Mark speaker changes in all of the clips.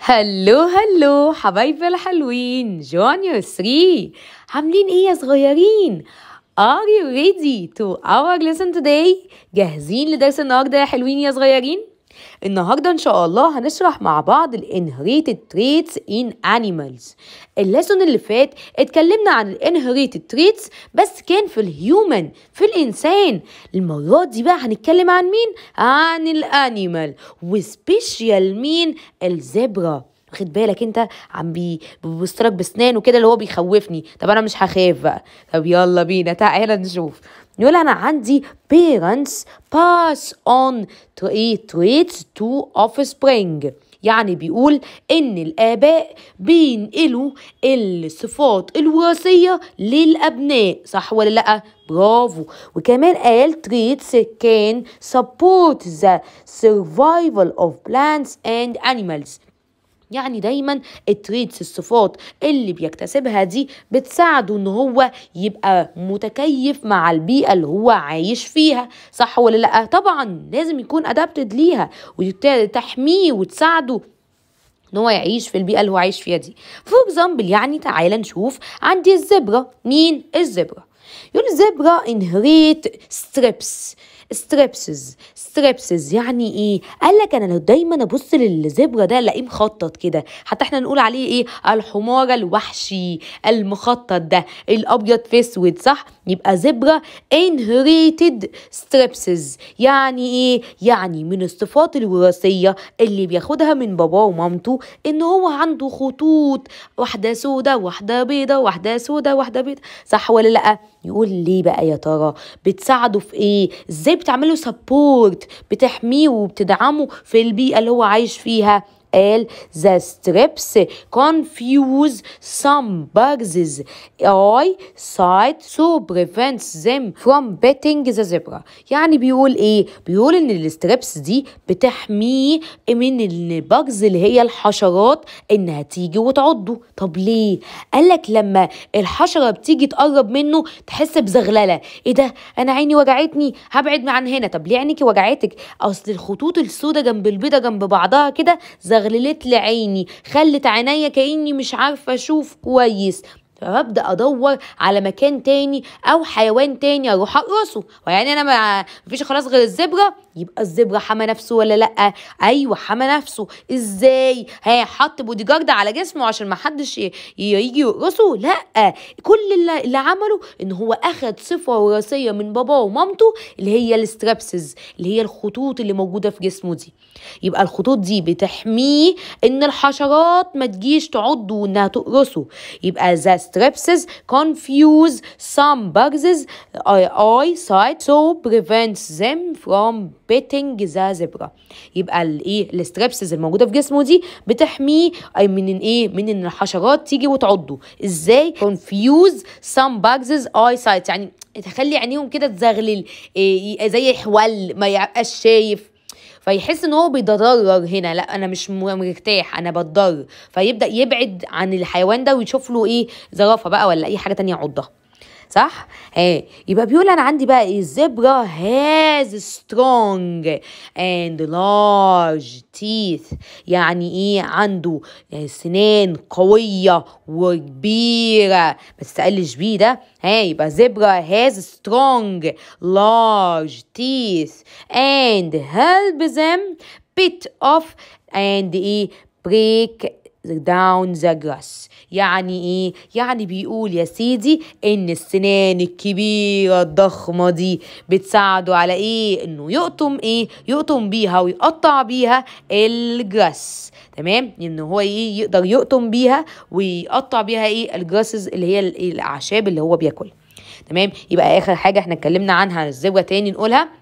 Speaker 1: هلو هلو حبايبي الحلوين جون يسري عاملين ايه يا صغيرين Are you ready to our lesson today؟ جاهزين لدرس النهارده يا حلوين يا صغيرين؟ النهاردة إن شاء الله هنشرح مع بعض الانهريتد تريتس إن أنيمالز الليسون اللي فات اتكلمنا عن الانهريتد تريتس بس كان في الهيومن في الإنسان المرة دي بقى هنتكلم عن مين؟ عن الأنيمال وسبيشيال مين؟ الزبرا واخد بالك انت عم بيبصلك بسنان وكده اللي هو بيخوفني طب انا مش هخاف بقى طب يلا بينا تعالى نشوف يقول انا عندي parents pass on to eat tweets to offspring يعني بيقول ان الاباء بينقلوا الصفات الوراثيه للابناء صح ولا لا برافو وكمان قال تريتس كان سبورت ذا سرفايفل اوف بلانتس اند انيمالز يعني دايما التريتس الصفات اللي بيكتسبها دي بتساعده ان هو يبقى متكيف مع البيئه اللي هو عايش فيها صح ولا لا طبعا لازم يكون ادابتد ليها وتحميه وتساعده ان هو يعيش في البيئه اللي هو عايش فيها دي فور اكزامبل يعني تعالى نشوف عندي الزبره مين الزبره يقول الزبره انهريت ستريبس ستريبسز ستريبسز يعني ايه قال لك انا لو دايما ابص للزبرة ده الاقيه مخطط كده حتى احنا نقول عليه ايه الحمار الوحشي المخطط ده الابيض في اسود صح يبقى زبرة انهريتد ستريبسز يعني ايه يعني من الصفات الوراثية اللي بياخدها من باباه ومامته ان هو عنده خطوط واحدة سودة واحدة بيضة واحدة سودة واحدة بيضة صح ولا لا يقول ليه بقى يا ترى بتساعده في ايه زبرة بتعمله سبورت بتحميه وبتدعمه في البيئه اللي هو عايش فيها قال the strips confuse some bugs I sight so prevents them from biting the zebra يعني بيقول ايه بيقول ان الستريبس دي بتحميه من البجز اللي هي الحشرات انها تيجي وتعضه طب ليه قال لك لما الحشره بتيجي تقرب منه تحس بزغلله ايه ده انا عيني وجعتني هبعد عن هنا طب ليه عينيكي وجعتك اصل الخطوط السوداء جنب البيضه جنب بعضها كده زغلله استغللت لي عيني خلت عينيا كاني مش عارفه اشوف كويس فببدا ادور على مكان تاني او حيوان تاني اروح اقرصه ويعني انا ما فيش خلاص غير الزبره يبقى الزبرة حمى نفسه ولا لأ؟ أيوة حمى نفسه، إزاي؟ حط بودي جارد على جسمه عشان ما حدش يجي يرقصه؟ لأ، كل اللي, عمله إن هو أخد صفة وراثية من باباه ومامته اللي هي الاسترابسز اللي هي الخطوط اللي موجودة في جسمه دي. يبقى الخطوط دي بتحميه إن الحشرات ما تجيش تعضه وإنها تقرصه. يبقى the ستريبسز confuse some bugs اي اي سايت so prevents them from بيتنج ذا زبرا يبقى الايه الاستريبسز الموجوده في جسمه دي بتحميه من ايه من ان الحشرات تيجي وتعضه ازاي كونفيوز سام باجز اي سايت يعني تخلي عينيهم كده تزغلل إيه زي يحول ما يبقاش شايف فيحس ان هو بيتضرر هنا لا انا مش مرتاح انا بتضرر فيبدا يبعد عن الحيوان ده ويشوف له ايه زرافه بقى ولا اي حاجه تانية عضها صح ايه يبقى بيقول انا عندي بقى ايه الزبرة has strong and large teeth يعني ايه عنده سنان قوية وكبيرة ما تستقلش بيه ده ها إيه، يبقى زبرة has strong large teeth and help them bit off and ايه break داون ذا جراس يعني ايه يعني بيقول يا سيدي ان السنان الكبيره الضخمه دي بتساعده على ايه انه يقطم ايه يقطم بيها ويقطع بيها الجراس تمام ان هو ايه يقدر يقطم بيها ويقطع بيها ايه الجراسز اللي هي الاعشاب اللي هو بياكلها تمام يبقى اخر حاجه احنا اتكلمنا عنها الزبره تاني نقولها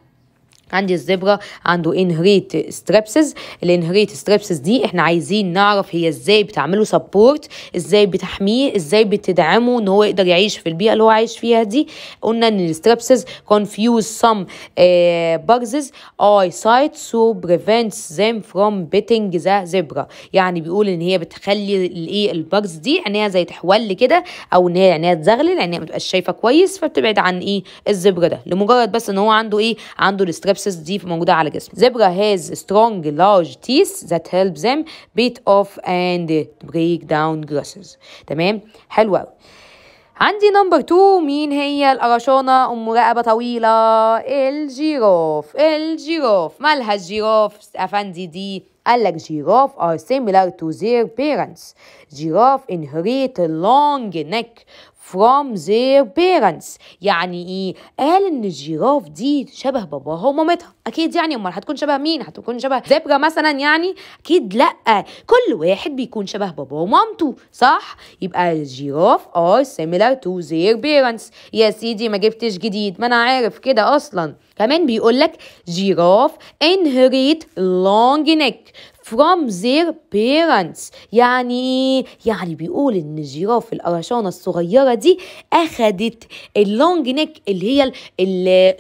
Speaker 1: عندي الزبرة عنده انهريت ستريبسز الانهريت ستريبسز دي احنا عايزين نعرف هي ازاي بتعمله سبورت ازاي بتحميه ازاي بتدعمه ان هو يقدر يعيش في البيئة اللي هو عايش فيها دي قلنا ان الستريبسز confuse some آه، bugs سايت so prevents them from بيتنج the zebra يعني بيقول ان هي بتخلي الايه البارز دي عينيها زي تحول كده او ان هي عينيها تزغلل عينيها ما تبقاش شايفه كويس فبتبعد عن ايه الزبره ده لمجرد بس ان هو عنده ايه عنده الستريبس سيرفيسز دي موجوده على جسمه زبرا هاز سترونج لارج تيث ذات هيلب ذم بيت اوف اند بريك داون جراسز تمام حلو قوي عندي نمبر 2 مين هي القرشانة أم رقبة طويلة الجيراف الجيراف مالها الجيراف أفندي دي قال لك جيراف are similar to their parents جيراف inherit a long neck from their parents يعني ايه قال ان الجيراف دي شبه باباها ومامتها اكيد يعني امال هتكون شبه مين هتكون شبه زبره مثلا يعني اكيد لا كل واحد بيكون شبه باباه ومامته صح يبقى الجيراف are similar to their parents يا سيدي ما جبتش جديد ما انا عارف كده اصلا كمان بيقول لك جيراف inherit long neck from their parents يعني يعني بيقول ان الجيراف القرشانه الصغيره دي اخدت اللونج نيك اللي هي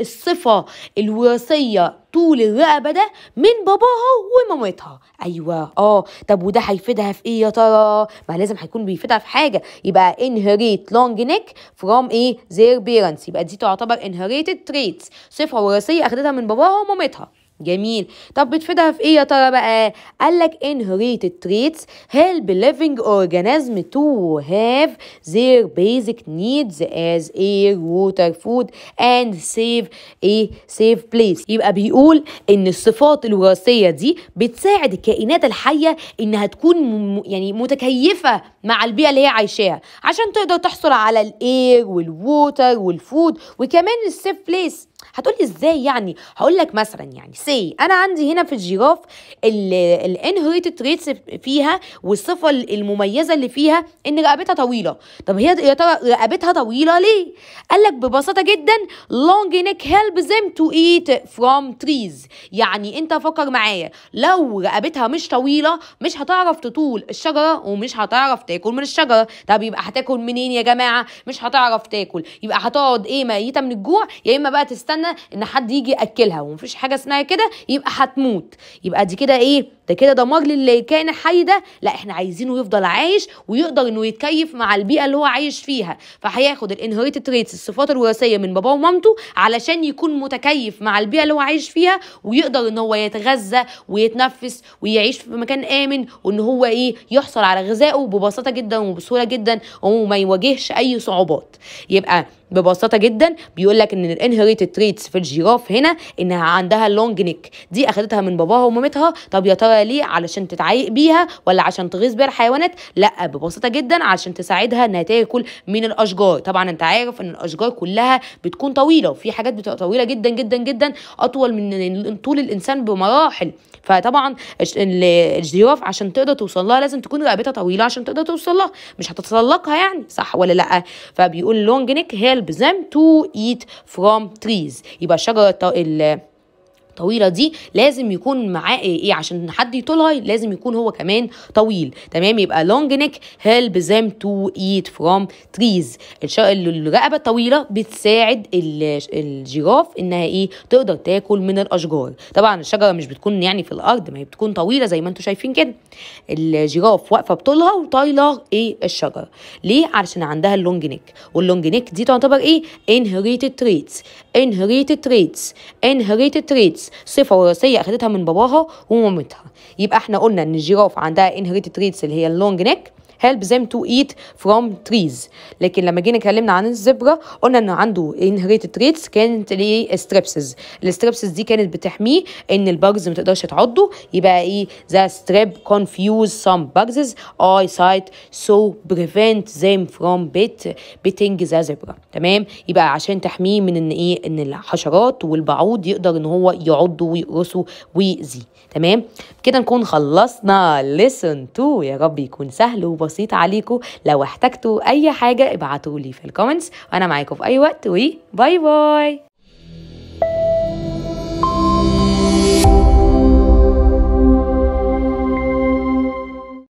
Speaker 1: الصفه الوراثيه طول الرقبه ده من باباها ومامتها ايوه اه طب وده هيفيدها في ايه يا ترى ما لازم هيكون بيفيدها في حاجه يبقى inherit long neck from ايه their parents يبقى دي تعتبر inherited traits صفه وراثيه اخدتها من باباها ومامتها جميل طب بتفيدها في ايه يا ترى بقى قال لك inherited traits help living اورجانيزم to have their basic needs as air water food and safe ايه safe place يبقى بيقول ان الصفات الوراثيه دي بتساعد الكائنات الحيه انها تكون م... يعني متكيفه مع البيئه اللي هي عايشاها عشان تقدر تحصل على الاير والووتر والفود وكمان السيف بليس هتقولي ازاي يعني هقول لك مثلا يعني سي انا عندي هنا في الجيراف الانهريتد تريتس فيها والصفه المميزه اللي فيها ان رقبتها طويله طب هي يا ترى رقبتها طويله ليه قال لك ببساطه جدا لونج نيك هيلب زيم تو ايت فروم تريز يعني انت فكر معايا لو رقبتها مش طويله مش هتعرف تطول الشجره ومش هتعرف تاكل من الشجره طب يبقى هتاكل منين يا جماعه مش هتعرف تاكل يبقى هتقعد ايه ميته من الجوع يا اما بقى تست تستنى ان حد يجي ياكلها ومفيش حاجه اسمها كده يبقى هتموت يبقى دي كده ايه ده كده دمار للكائن الحي ده لا احنا عايزينه يفضل عايش ويقدر انه يتكيف مع البيئه اللي هو عايش فيها فهياخد الانهيريتد تريتس الصفات الوراثيه من باباه ومامته علشان يكون متكيف مع البيئه اللي هو عايش فيها ويقدر ان هو يتغذى ويتنفس ويعيش في مكان امن وان هو ايه يحصل على غذائه ببساطه جدا وبسهوله جدا وما يواجهش اي صعوبات يبقى ببساطه جدا بيقول لك ان الانهريتد تريتس في الجيراف هنا انها عندها اللونج نيك دي اخذتها من باباها ومامتها طب يا ترى ليه علشان تتعايق بيها ولا عشان تغيظ بيها الحيوانات لا ببساطه جدا عشان تساعدها انها تاكل من الاشجار طبعا انت عارف ان الاشجار كلها بتكون طويله وفي حاجات بتبقى طويله جدا جدا جدا اطول من طول الانسان بمراحل فطبعا الجيراف عشان تقدر توصل لها لازم تكون رقبتها طويله عشان تقدر توصل لها مش هتتسلقها يعني صح ولا لا فبيقول لونج نيك هي البزام تو ايت فروم تريز يبقى الشجره الطويله دي لازم يكون معاه ايه, إيه، عشان حد يطول هاي لازم يكون هو كمان طويل تمام يبقى لونج نيك هيلب them تو ايت فروم تريز الرقبه الطويله بتساعد الجراف انها ايه تقدر تاكل من الاشجار طبعا الشجره مش بتكون يعني في الارض ما هي بتكون طويله زي ما انتم شايفين كده الجراف واقفه بطولها وطايله ايه الشجره ليه علشان عندها اللونج نيك واللونج نيك دي تعتبر ايه انهريتد تريتس انهريتد تريتس انهريتد تريتس صفه وراثيه اخدتها من باباها ومامتها يبقى احنا قلنا ان الجيراف عندها انهريتد تريتس اللي هي اللونج نيك help them to eat from trees لكن لما جينا اتكلمنا عن الزبرة قلنا ان عنده inherited traits كانت ليه ستريبسز الستريبسز دي كانت بتحميه ان الباجز ما تقدرش تعضه يبقى ايه ذا ستريب confuse some bugs eyesight so prevent them from bit biting ذا زبرة تمام يبقى عشان تحميه من ان ايه ان الحشرات والبعوض يقدر ان هو يعضه ويقرصه ويأذيه تمام كده نكون خلصنا listen to يا رب يكون سهل وبسيط بسيط عليكم لو احتجتوا اي حاجه ابعتولي في الكومنتس وانا معاكم في اي وقت وباي باي